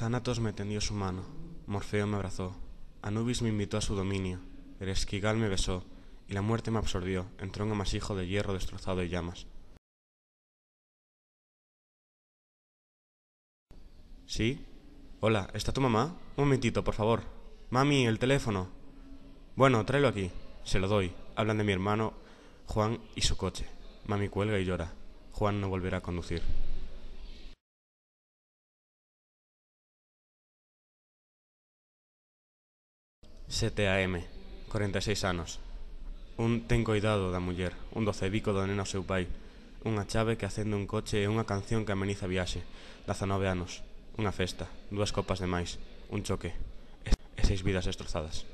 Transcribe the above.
Zanatos me tendió su mano, Morfeo me abrazó, Anubis me invitó a su dominio, el esquigal me besó, y la muerte me absorbió, entró en un amasijo de hierro destrozado y llamas. ¿Sí? Hola, ¿está tu mamá? Un momentito, por favor. Mami, el teléfono. Bueno, tráelo aquí. Se lo doy. Hablan de mi hermano Juan y su coche. Mami cuelga y llora. Juan no volverá a conducir. 7am, 46 anos. Un ten coidado da muller, un bico do neno ao seu pai, unha chave que acende un coche e unha canción que ameniza a viaxe. 19 anos, unha festa, dúas copas de máis, un choque e seis vidas destrozadas.